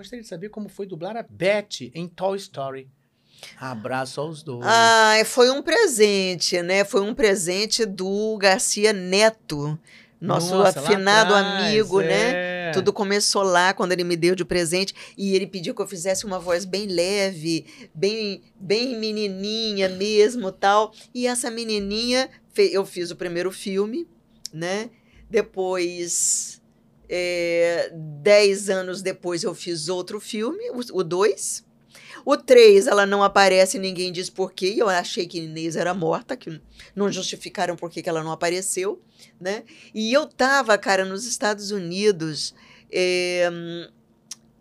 Gostaria de saber como foi dublar a Betty em Toy Story. Abraço aos dois. Ah, é, foi um presente, né? Foi um presente do Garcia Neto, nosso Nossa, afinado atrás, amigo, né? é. né? Tudo começou lá quando ele me deu de presente e ele pediu que eu fizesse uma voz bem leve, bem, bem menininha mesmo, tal. E essa menininha, eu fiz o primeiro filme, né? Depois é, dez anos depois eu fiz outro filme, o 2. O 3, ela não aparece, ninguém diz porquê. Eu achei que Inês era morta, que não justificaram por que ela não apareceu, né? E eu tava, cara, nos Estados Unidos é,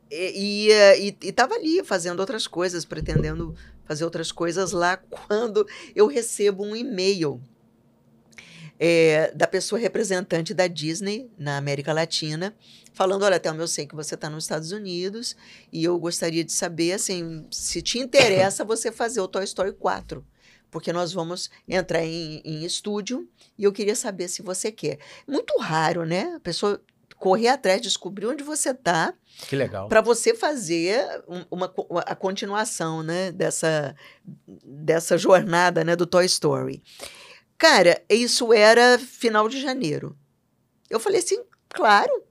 é, e, e, e tava ali fazendo outras coisas, pretendendo fazer outras coisas lá, quando eu recebo um e-mail é, da pessoa representante da Disney na América Latina, falando: Olha, Thelma, eu sei que você está nos Estados Unidos e eu gostaria de saber assim, se te interessa você fazer o Toy Story 4 porque nós vamos entrar em, em, estúdio e eu queria saber se você quer. Muito raro, né? A pessoa correr atrás, descobrir onde você está. Que legal. Para você fazer uma, uma, a continuação, né? Dessa, dessa jornada, né? Do Toy Story. Cara, isso era final de janeiro. Eu falei assim, claro,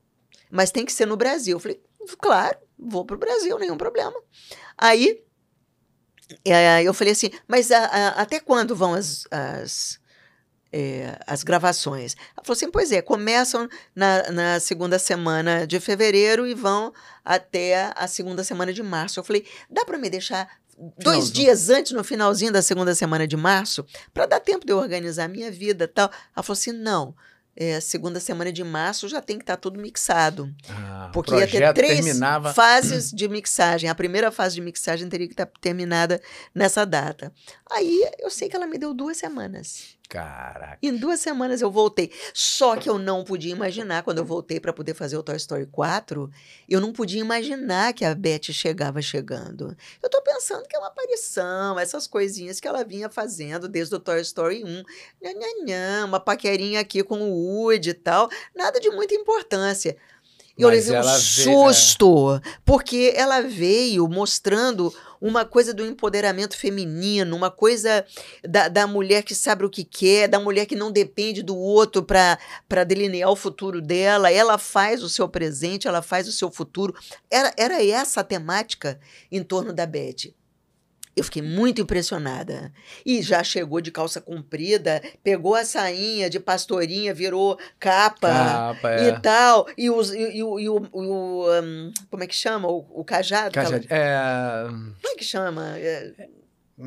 mas tem que ser no Brasil. Eu falei, claro, vou para o Brasil, nenhum problema. Aí é, eu falei assim, mas a, a, até quando vão as, as, é, as, gravações? Ela falou assim, pois é, começam na, na, segunda semana de fevereiro e vão até a segunda semana de março. Eu falei, dá para me deixar dois dias antes, no finalzinho da segunda semana de março, para dar tempo de eu organizar a minha vida tal. Ela falou assim: não. É, segunda semana de março já tem que estar tá tudo mixado. Ah, porque ia ter três terminava... fases de mixagem. A primeira fase de mixagem teria que estar tá terminada nessa data. Aí eu sei que ela me deu duas semanas. Caraca. Em duas semanas eu voltei. Só que eu não podia imaginar, quando eu voltei para poder fazer o Toy Story 4, eu não podia imaginar que a Beth chegava chegando. Eu tô pensando que é uma aparição, essas coisinhas que ela vinha fazendo desde o Toy Story 1. Nha, nha, nha, uma paquerinha aqui com o Woody e tal. Nada de muita importância. E eu fiz levei um susto, veio, é. porque ela veio mostrando uma coisa do empoderamento feminino, uma coisa da, da mulher que sabe o que quer, da mulher que não depende do outro para delinear o futuro dela. Ela faz o seu presente, ela faz o seu futuro. Era, era essa a temática em torno da Beth. Eu fiquei muito impressionada. E já chegou de calça comprida, pegou a sainha de pastorinha, virou capa, capa e é. tal. E, os, e, e, o, e o, um, como é que chama? O, o cajado? cajado é... Como é que chama? É...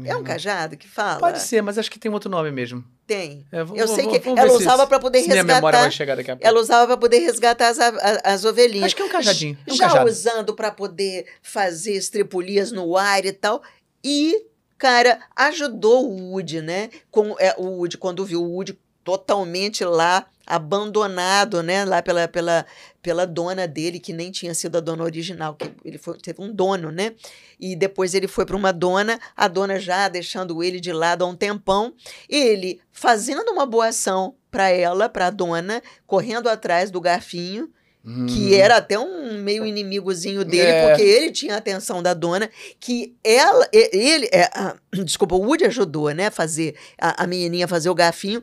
É um hum. cajado que fala? Pode ser, mas acho que tem outro nome mesmo. Tem. É, vou, eu sei que ela usava para poder resgatar. Minha memória vai chegar daqui a pouco. Ela usava para poder resgatar as, as, as, ovelhinhas. Acho que é um cajadinho. É um Já cajado. usando para poder fazer estripulias no ar e tal. E, cara, ajudou o Woody, né? Com, é, o Woody, quando viu o Woody totalmente lá, abandonado, né? Lá pela, pela, pela dona dele, que nem tinha sido a dona original, que ele foi, teve um dono, né? E depois ele foi para uma dona, a dona já deixando ele de lado há um tempão, ele fazendo uma boa ação para ela, para a dona, correndo atrás do garfinho, Hum. Que uhum. era até um meio inimigozinho dele, é. porque ele tinha a atenção da dona, que ela, ele, é, a, ah, desculpa, o Woody ajudou, né, fazer a, a menininha fazer o garfinho,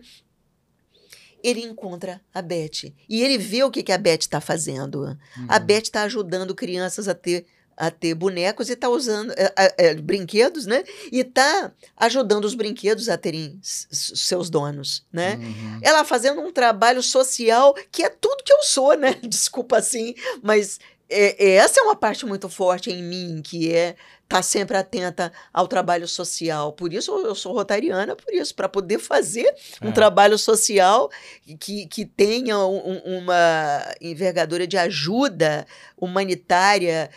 ele encontra a Beth. E ele vê o que, que a Beth está fazendo. A uhum. Beth está ajudando crianças a ter a ter bonecos e está usando é, é, é, brinquedos, né? E está ajudando os brinquedos a terem seus donos, né? Uhum. Ela fazendo um trabalho social que é tudo que eu sou, né? Desculpa assim, mas é, é, essa é uma parte muito forte em mim que é tá sempre atenta ao trabalho social. Por isso eu sou rotariana, por isso, para poder fazer um é. trabalho social que, que tenha um, uma envergadura de ajuda humanitária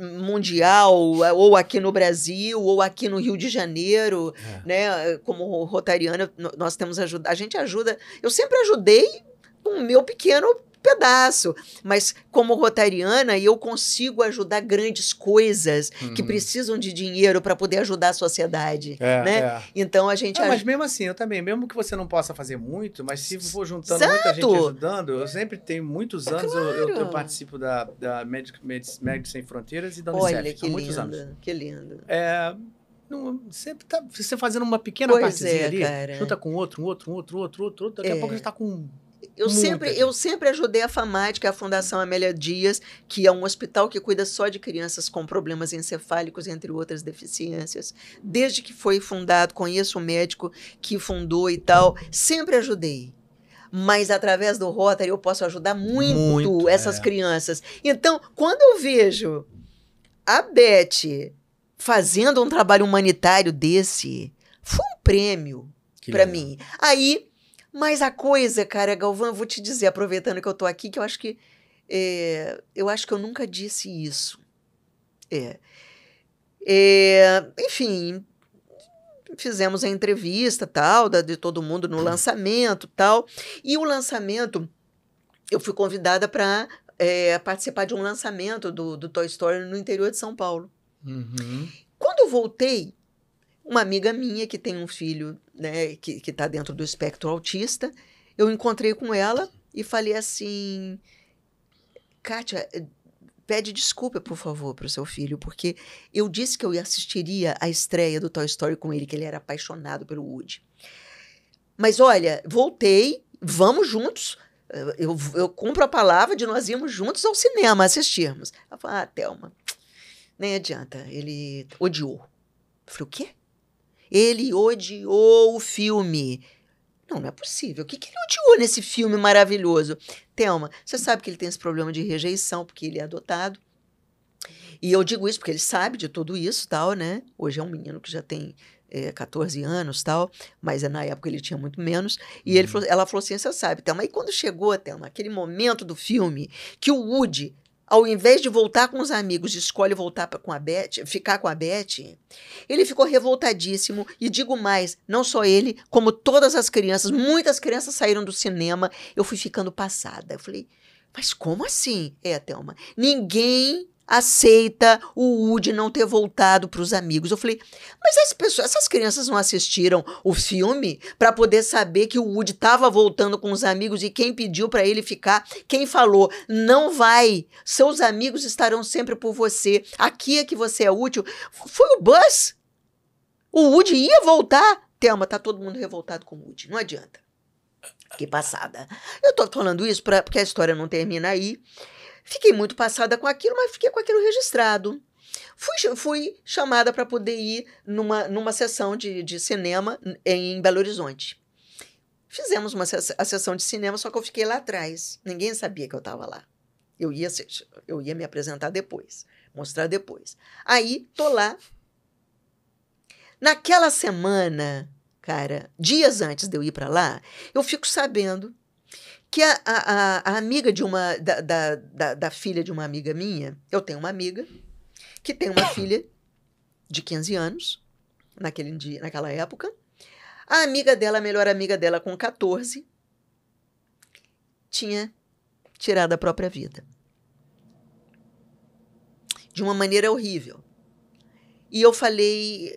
mundial, ou aqui no Brasil, ou aqui no Rio de Janeiro, é. né? Como rotariana, nós temos ajuda, a gente ajuda, eu sempre ajudei o meu pequeno pedaço. Mas como rotariana, eu consigo ajudar grandes coisas uhum. que precisam de dinheiro para poder ajudar a sociedade. É, né? É. Então a gente. mas mesmo assim, eu também, mesmo que você não possa fazer muito, mas se for juntando Exato. muita gente ajudando, eu sempre tenho muitos é anos, claro. eu, eu, eu, participo da, da Médicos Medic, Sem Fronteiras e da Unicef. Olha, que lindo, anos. que lindo. É, sempre tá, você fazendo uma pequena pois partezinha é, ali, cara. junta com outro, um outro, um outro, um outro, outro, daqui é. a pouco já está com eu sempre, eu sempre ajudei a famat que é a Fundação Amélia Dias, que é um hospital que cuida só de crianças com problemas encefálicos, entre outras deficiências. Desde que foi fundado, conheço o médico que fundou e tal. Sempre ajudei mas através do Rotary eu posso ajudar muito, muito é. essas é. crianças. Então, quando eu vejo a Beth fazendo um trabalho humanitário desse, foi um prêmio para mim. Aí mas a coisa, cara, Galvão, vou te dizer, aproveitando que eu tô aqui, que eu acho que. É, eu acho que eu nunca disse isso. É. é enfim, fizemos a entrevista tal, da, de todo mundo no lançamento tal. E o lançamento, eu fui convidada para é, eh, participar de um lançamento do, do Toy Story no interior de São Paulo. Uhum. Quando eu voltei, uma amiga minha que tem um filho, né, que, que tá dentro do espectro autista, eu encontrei com ela e falei assim: Kátia, eh, pede desculpa, por favor, para o seu filho, porque eu disse que eu assistiria a estreia do Toy Story com ele, que ele era apaixonado pelo Woody. Mas olha, voltei, vamos juntos. Eh, eu, eu cumpro a palavra de nós irmos juntos ao cinema assistirmos. Ela falou: Ah, Thelma, nem adianta. Ele odiou. Eu falei: O quê? Ele odiou o filme. Não, não é possível. O que, que ele odiou nesse filme maravilhoso? Thelma, você sabe que ele tem esse problema de rejeição, porque ele é adotado. E eu digo isso porque ele sabe de tudo isso, tal, né? Hoje é um menino que já tem é, 14 anos, tal, mas é, na época ele tinha muito menos. E uhum. ele falou, ela falou assim: você sabe, Thelma, e quando chegou, Thelma, aquele momento do filme que o Woody ao invés de voltar com os amigos, escolhe voltar pra, com a Beth, ficar com a Beth, ele ficou revoltadíssimo. E digo mais, não só ele, como todas as crianças, muitas crianças saíram do cinema. Eu fui ficando passada. Eu falei, mas como assim? É, Thelma, ninguém aceita o Woody não ter voltado para os amigos. Eu falei, mas essas crianças não assistiram o filme para poder saber que o Woody estava voltando com os amigos e quem pediu para ele ficar, quem falou, não vai, seus amigos estarão sempre por você, aqui é que você é útil, foi o Buzz. O Woody ia voltar. Thelma, tá todo mundo revoltado com o Woody, não adianta. Que passada. Eu tô falando isso pra, porque a história não termina aí. Fiquei muito passada com aquilo, mas fiquei com aquilo registrado. Fui, fui chamada para poder ir numa, numa sessão de, de cinema em Belo Horizonte. Fizemos uma a sessão de cinema, só que eu fiquei lá atrás. Ninguém sabia que eu estava lá. Eu ia, eu ia me apresentar depois, mostrar depois. Aí, tô lá. Naquela semana, cara, dias antes de eu ir para lá, eu fico sabendo que a, a, a amiga de uma da, da, da, da, filha de uma amiga minha, eu tenho uma amiga que tem uma filha de 15 anos naquele dia, naquela época. A amiga dela, a melhor amiga dela com 14, tinha tirado a própria vida. De uma maneira horrível. E eu falei,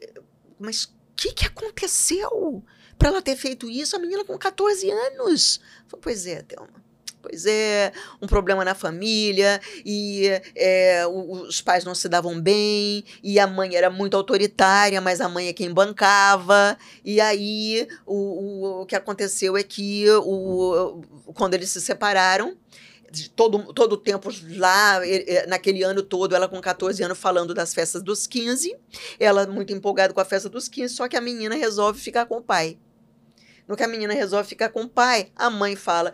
mas o que, que aconteceu? para ela ter feito isso, a menina com 14 anos. Falei, pois é, Thelma. Pois é, um problema na família, e é, os pais não se davam bem, e a mãe era muito autoritária, mas a mãe é quem bancava. E aí o, o, o que aconteceu é que o, quando eles se separaram, todo, todo o tempo lá, naquele ano todo, ela com 14 anos falando das festas dos 15, ela muito empolgada com a festa dos 15, só que a menina resolve ficar com o pai. No que a menina resolve ficar com o pai, a mãe fala: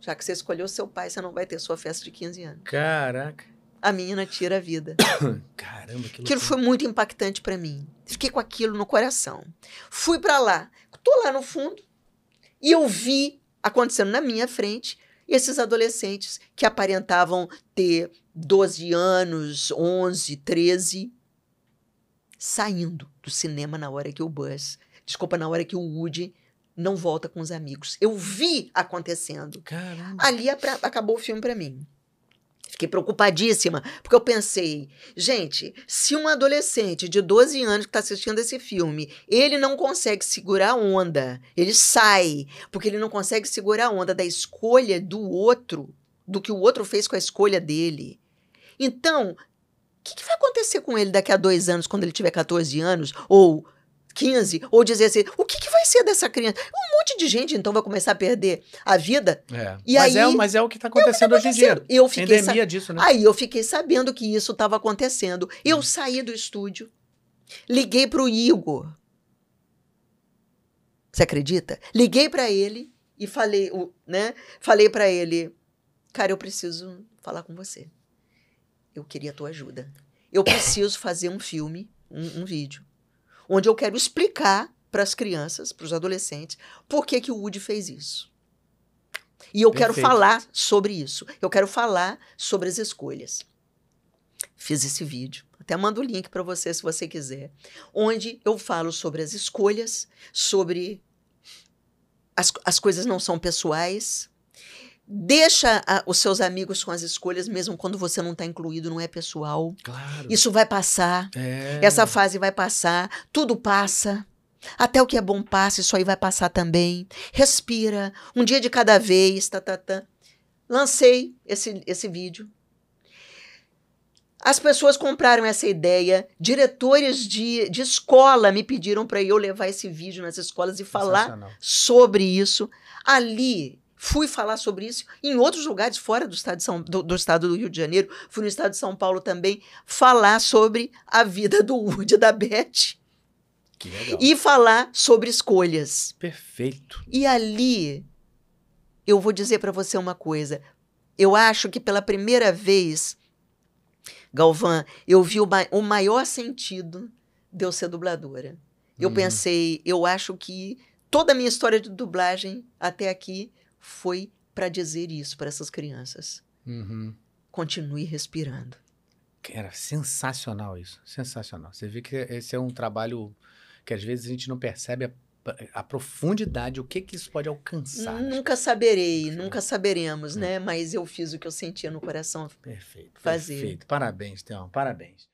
já que você escolheu seu pai, você não vai ter sua festa de 15 anos. Caraca. A menina tira a vida. Caramba, que Aquilo foi muito impactante para mim. Fiquei com aquilo no coração. Fui para lá. Tô lá no fundo e eu vi acontecendo na minha frente esses adolescentes que aparentavam ter 12 anos, 11, 13, saindo do cinema na hora que o bus, desculpa, na hora que o Woody não volta com os amigos. Eu vi acontecendo. Caramba. Ali é acabou o filme para mim. Fiquei preocupadíssima, porque eu pensei, gente, se um adolescente de 12 anos que está assistindo esse filme, ele não consegue segurar a onda, ele sai, porque ele não consegue segurar a onda da escolha do outro, do que o outro fez com a escolha dele. Então, o que, que vai acontecer com ele daqui a dois anos, quando ele tiver 14 anos, ou 15 ou 16. Assim, o que, que vai ser dessa criança? Um monte de gente, então, vai começar a perder a vida. É. E mas, é aí, é mas é o que está acontecendo, é tá acontecendo. hoje em dia. Eu fiquei Endemia disso, né? Aí eu fiquei sabendo que isso estava acontecendo. Eu hum. saí do estúdio, liguei para o Igor. Você acredita? Liguei para ele e falei, né? Falei para ele, cara, eu preciso falar com você. Eu queria a tua ajuda. Eu preciso fazer um filme, um, um vídeo onde eu quero explicar para as crianças, para os adolescentes, por que, que o Woody fez isso. E eu Perfeito. quero falar sobre isso. Eu quero falar sobre as escolhas. Fiz esse vídeo, até mando o link para você se você quiser, onde eu falo sobre as escolhas, sobre as, as coisas não são pessoais, Deixa a, ah, os seus amigos com as escolhas, mesmo quando você não está incluído, não é pessoal. Claro. Isso vai passar. É. Essa fase vai passar. Tudo passa. Até o que é bom passa, isso aí vai passar também. Respira. Um dia de cada vez. Tá, tá, tá. Lancei esse, esse vídeo. As pessoas compraram essa ideia. Diretores de, de escola me pediram para eu levar esse vídeo nas escolas e falar sobre isso. Ali fui falar sobre isso em outros lugares fora do estado, São, do, do estado, do, Rio de Janeiro, fui no estado de São Paulo também falar sobre a vida do Woody da Beth. Que legal. E falar sobre escolhas. Perfeito. E ali eu vou dizer para você uma coisa. Eu acho que pela primeira vez, Galvão, eu vi o, ma o maior sentido de eu ser dubladora. Eu uhum. pensei, eu acho que toda a minha história de dublagem até aqui foi para dizer isso para essas crianças. Uhum. Continue respirando. Era sensacional isso. Sensacional. Você vê que esse é um trabalho que às vezes a gente não percebe a, a profundidade, o que que isso pode alcançar. Né? Nunca saberei, nunca saberemos, né? Hum. Mas eu fiz o que eu sentia no coração. Perfeito. Fazer. Perfeito. Parabéns, Teão. Parabéns.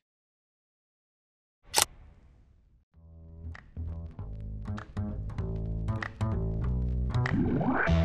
What?